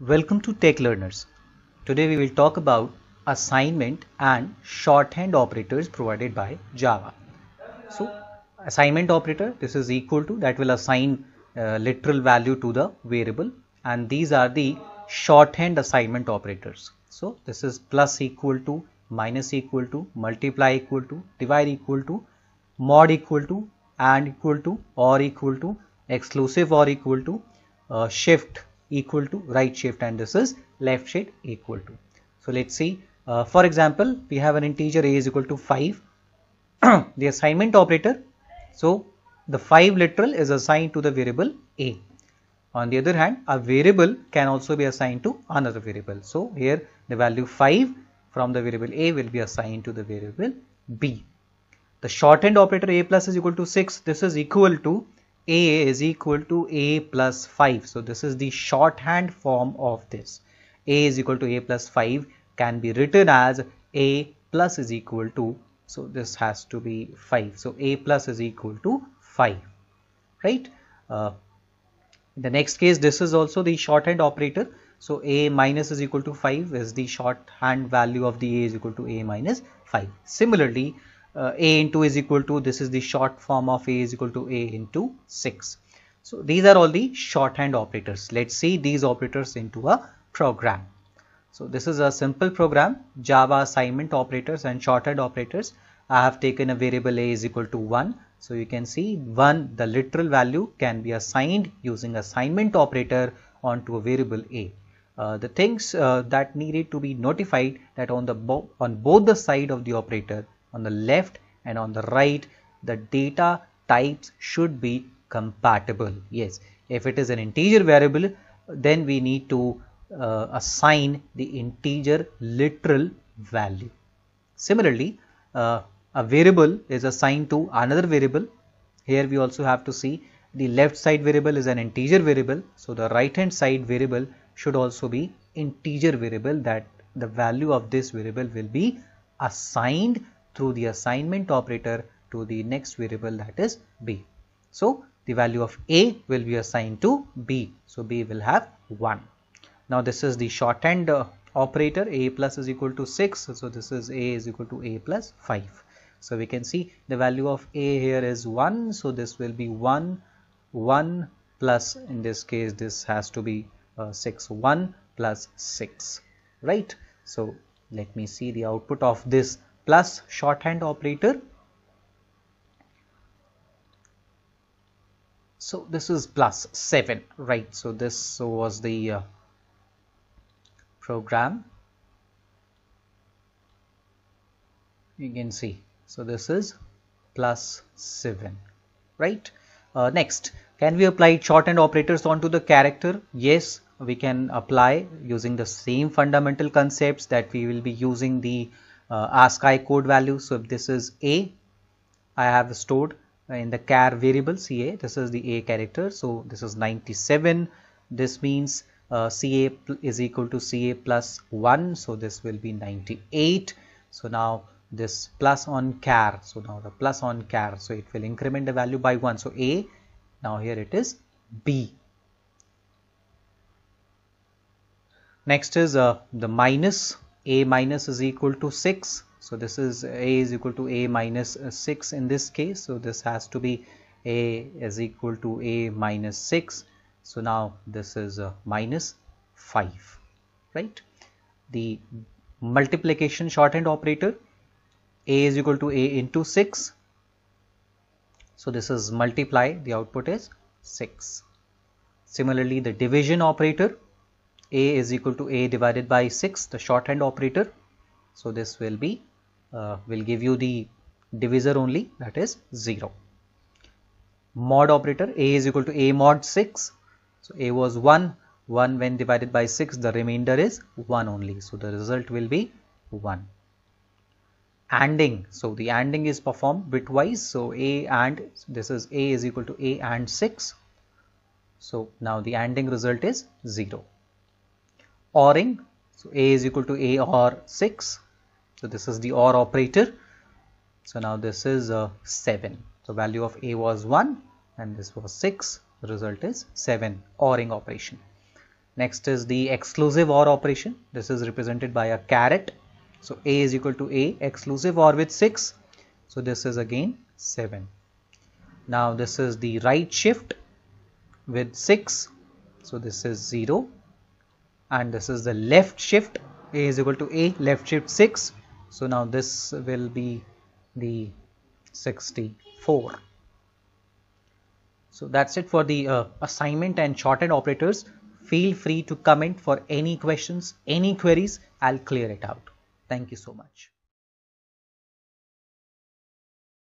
Welcome to Tech Learners. Today we will talk about assignment and shorthand operators provided by Java. So assignment operator this is equal to that will assign uh, literal value to the variable and these are the shorthand assignment operators. So this is plus equal to minus equal to multiply equal to divide equal to mod equal to and equal to or equal to exclusive or equal to uh, shift equal to right shift and this is left shift equal to. So let's see. Uh, for example, we have an integer a is equal to 5. the assignment operator. So the 5 literal is assigned to the variable a. On the other hand, a variable can also be assigned to another variable. So here the value 5 from the variable a will be assigned to the variable b. The shortened operator a plus is equal to 6. This is equal to a is equal to a plus 5 so this is the shorthand form of this a is equal to a plus 5 can be written as a plus is equal to so this has to be 5 so a plus is equal to 5 right uh, in the next case this is also the shorthand operator so a minus is equal to 5 is the shorthand value of the a is equal to a minus 5 similarly uh, a into is equal to this is the short form of a is equal to a into 6 so these are all the shorthand operators let's see these operators into a program so this is a simple program java assignment operators and shorthand operators i have taken a variable a is equal to 1 so you can see 1 the literal value can be assigned using assignment operator onto a variable a uh, the things uh, that needed to be notified that on the bo on both the side of the operator on the left and on the right the data types should be compatible yes if it is an integer variable then we need to uh, assign the integer literal value similarly uh, a variable is assigned to another variable here we also have to see the left side variable is an integer variable so the right hand side variable should also be integer variable that the value of this variable will be assigned through the assignment operator to the next variable that is b. So the value of a will be assigned to b. So b will have 1. Now this is the shortened uh, operator a plus is equal to 6. So this is a is equal to a plus 5. So we can see the value of a here is 1. So this will be 1, 1 plus in this case this has to be uh, 6, 1 plus 6, right? So let me see the output of this plus shorthand operator. So this is plus 7, right? So this was the uh, program. You can see. So this is plus 7, right? Uh, next, can we apply shorthand operators onto the character? Yes, we can apply using the same fundamental concepts that we will be using the uh, ASCII code value. So if this is A, I have stored in the char variable CA, this is the A character. So this is 97. This means uh, CA is equal to CA plus 1. So this will be 98. So now this plus on char. So now the plus on char. So it will increment the value by 1. So A, now here it is B. Next is uh, the minus a minus is equal to 6 so this is a is equal to a minus uh, 6 in this case so this has to be a is equal to a minus 6 so now this is uh, minus 5 right the multiplication shorthand operator a is equal to a into 6 so this is multiply the output is 6 similarly the division operator a is equal to a divided by 6 the shorthand operator so this will be uh, will give you the divisor only that is 0 mod operator a is equal to a mod 6 so a was 1 1 when divided by 6 the remainder is 1 only so the result will be 1 anding so the anding is performed bitwise so a and this is a is equal to a and 6 so now the anding result is 0 ORing. So A is equal to A OR 6. So this is the OR operator. So now this is uh, 7. The value of A was 1 and this was 6. The result is 7 ORing operation. Next is the exclusive OR operation. This is represented by a caret. So A is equal to A exclusive OR with 6. So this is again 7. Now this is the right shift with 6. So this is 0 and this is the left shift a is equal to a left shift 6 so now this will be the 64 so that's it for the uh, assignment and shorthand operators feel free to comment for any questions any queries i'll clear it out thank you so much